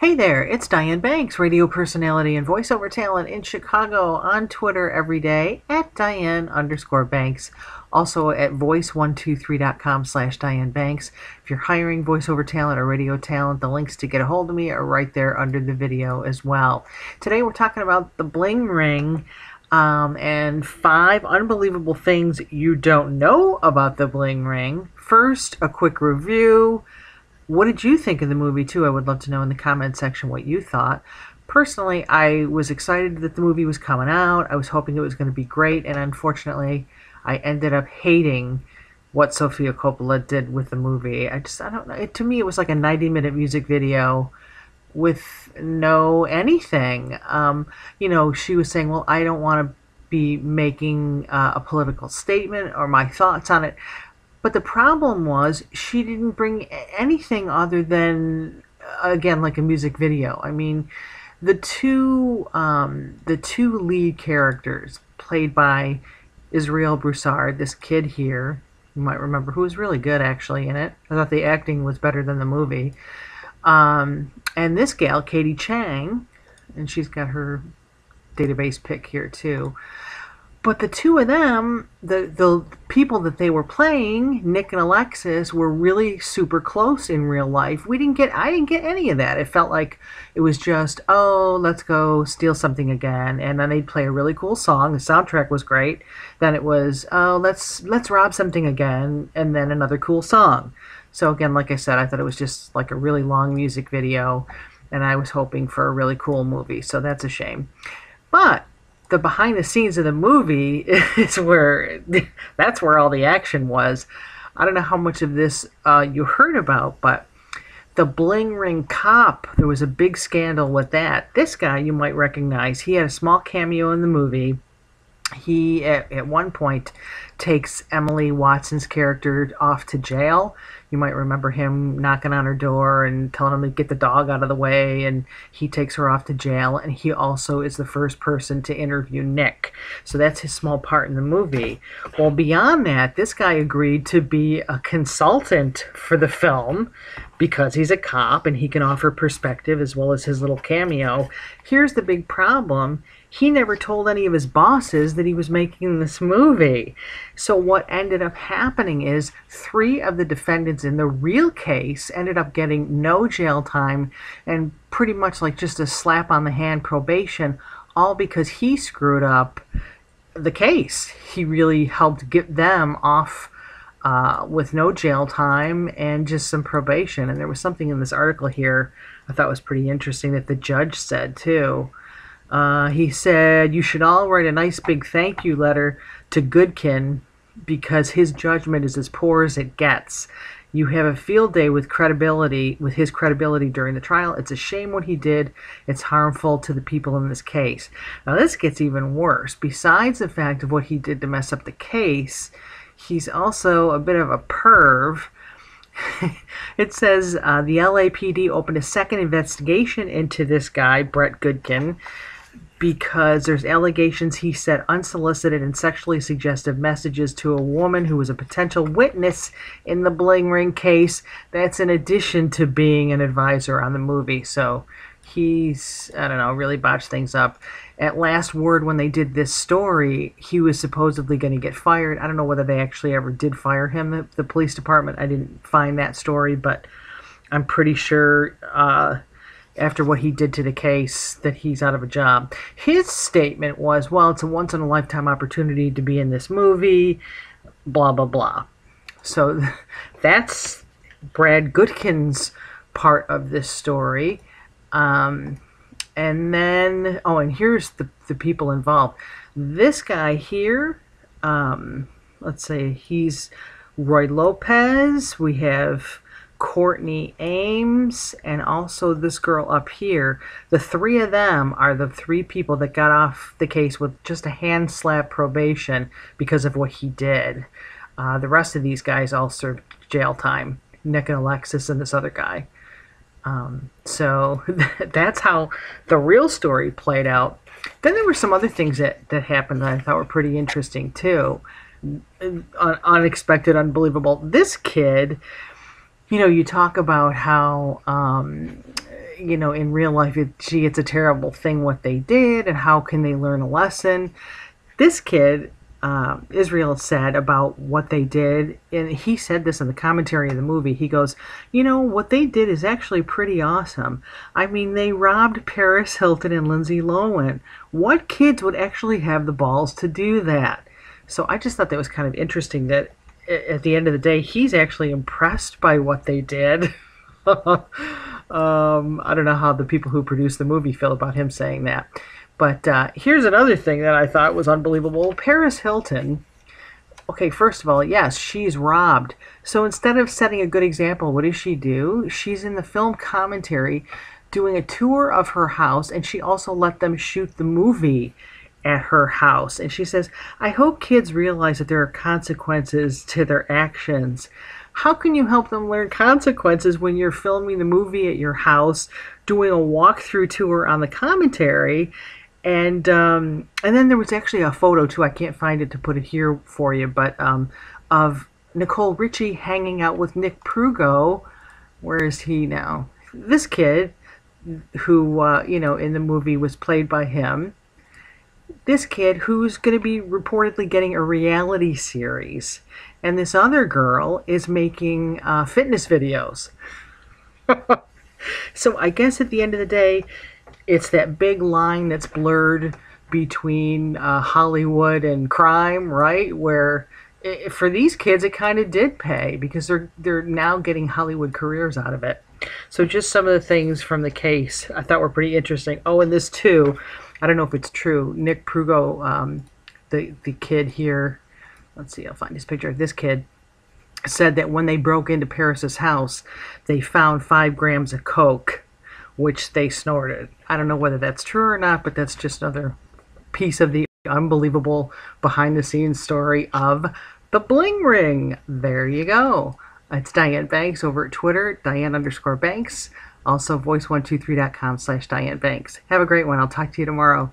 Hey there, it's Diane Banks, radio personality and voiceover talent in Chicago on Twitter every day at Diane underscore Banks. Also at voice123.com slash Diane Banks. If you're hiring voiceover talent or radio talent, the links to get a hold of me are right there under the video as well. Today we're talking about the bling ring. Um, and five unbelievable things you don't know about the bling ring. First, a quick review what did you think of the movie, too? I would love to know in the comment section what you thought. Personally, I was excited that the movie was coming out. I was hoping it was going to be great, and unfortunately, I ended up hating what Sofia Coppola did with the movie. I just, I don't know. It, to me, it was like a 90 minute music video with no anything. Um, you know, she was saying, well, I don't want to be making uh, a political statement or my thoughts on it. But the problem was she didn't bring anything other than, again, like a music video. I mean, the two um, the two lead characters played by Israel Broussard, this kid here, you might remember, who was really good actually in it. I thought the acting was better than the movie. Um, and this gal, Katie Chang, and she's got her database pick here too. But the two of them, the the people that they were playing, Nick and Alexis, were really super close in real life. We didn't get I didn't get any of that. It felt like it was just, oh, let's go steal something again. And then they'd play a really cool song. The soundtrack was great. Then it was, oh, let's let's rob something again and then another cool song. So again, like I said, I thought it was just like a really long music video and I was hoping for a really cool movie. So that's a shame. But the behind the scenes of the movie is where that's where all the action was. I don't know how much of this uh, you heard about, but the Bling Ring Cop, there was a big scandal with that. This guy you might recognize. He had a small cameo in the movie. He, at, at one point, takes Emily Watson's character off to jail you might remember him knocking on her door and telling him to get the dog out of the way, and he takes her off to jail. And he also is the first person to interview Nick, so that's his small part in the movie. Well, beyond that, this guy agreed to be a consultant for the film, because he's a cop and he can offer perspective as well as his little cameo. Here's the big problem he never told any of his bosses that he was making this movie. So, what ended up happening is three of the defendants in the real case ended up getting no jail time and pretty much like just a slap on the hand probation, all because he screwed up the case. He really helped get them off uh, with no jail time and just some probation. And there was something in this article here I thought was pretty interesting that the judge said too. Uh, he said, You should all write a nice big thank you letter to Goodkin because his judgment is as poor as it gets. You have a field day with credibility, with his credibility during the trial. It's a shame what he did. It's harmful to the people in this case. Now this gets even worse. Besides the fact of what he did to mess up the case, he's also a bit of a perv. it says uh, the LAPD opened a second investigation into this guy, Brett Goodkin, because there's allegations he sent unsolicited and sexually suggestive messages to a woman who was a potential witness in the Bling Ring case. That's in addition to being an advisor on the movie. So he's, I don't know, really botched things up at last word when they did this story, he was supposedly going to get fired. I don't know whether they actually ever did fire him. The, the police department, I didn't find that story, but I'm pretty sure uh, after what he did to the case that he's out of a job. His statement was, "Well, it's a once in a lifetime opportunity to be in this movie." Blah blah blah. So that's Brad Goodkin's part of this story. Um, and then oh, and here's the the people involved. This guy here, um, let's say he's Roy Lopez. We have Courtney Ames, and also this girl up here. The three of them are the three people that got off the case with just a hand slap probation because of what he did. Uh, the rest of these guys all served jail time Nick and Alexis and this other guy. Um, so that's how the real story played out. Then there were some other things that, that happened that I thought were pretty interesting too. Un- unexpected, unbelievable. This kid, you know, you talk about how, um, you know, in real life, it, gee, it's a terrible thing what they did and how can they learn a lesson. This kid um, Israel said about what they did, and he said this in the commentary of the movie. He goes, You know, what they did is actually pretty awesome. I mean, they robbed Paris Hilton and Lindsay Lohan. What kids would actually have the balls to do that? So I just thought that was kind of interesting that at the end of the day, he's actually impressed by what they did. um, I don't know how the people who produced the movie feel about him saying that. But uh, here's another thing that I thought was unbelievable Paris Hilton. Okay, first of all, yes, she's robbed. So instead of setting a good example, what does she do? She's in the film commentary doing a tour of her house, and she also let them shoot the movie at her house. And she says, I hope kids realize that there are consequences to their actions. How can you help them learn consequences when you're filming the movie at your house, doing a walkthrough tour on the commentary, and um, and then there was actually a photo too. I can't find it to put it here for you, but um, of Nicole Richie hanging out with Nick Prugo. Where is he now? This kid, who uh, you know in the movie was played by him. This kid who's going to be reportedly getting a reality series, and this other girl is making uh, fitness videos. so I guess at the end of the day it's that big line that's blurred between uh, Hollywood and crime, right? Where it, for these kids, it kind of did pay because they're they're now getting Hollywood careers out of it. So just some of the things from the case I thought were pretty interesting. Oh, and this too, I don't know if it's true. Nick Prugo, um, the the kid here, let's see, I'll find his picture. This kid said that when they broke into Paris's house, they found five grams of coke which they snorted. I don't know whether that's true or not, but that's just another piece of the unbelievable behind the scenes story of the bling ring. There you go. It's Diane Banks over at Twitter, Diane underscore Banks. Also, voice123.com slash Diane Banks. Have a great one. I'll talk to you tomorrow.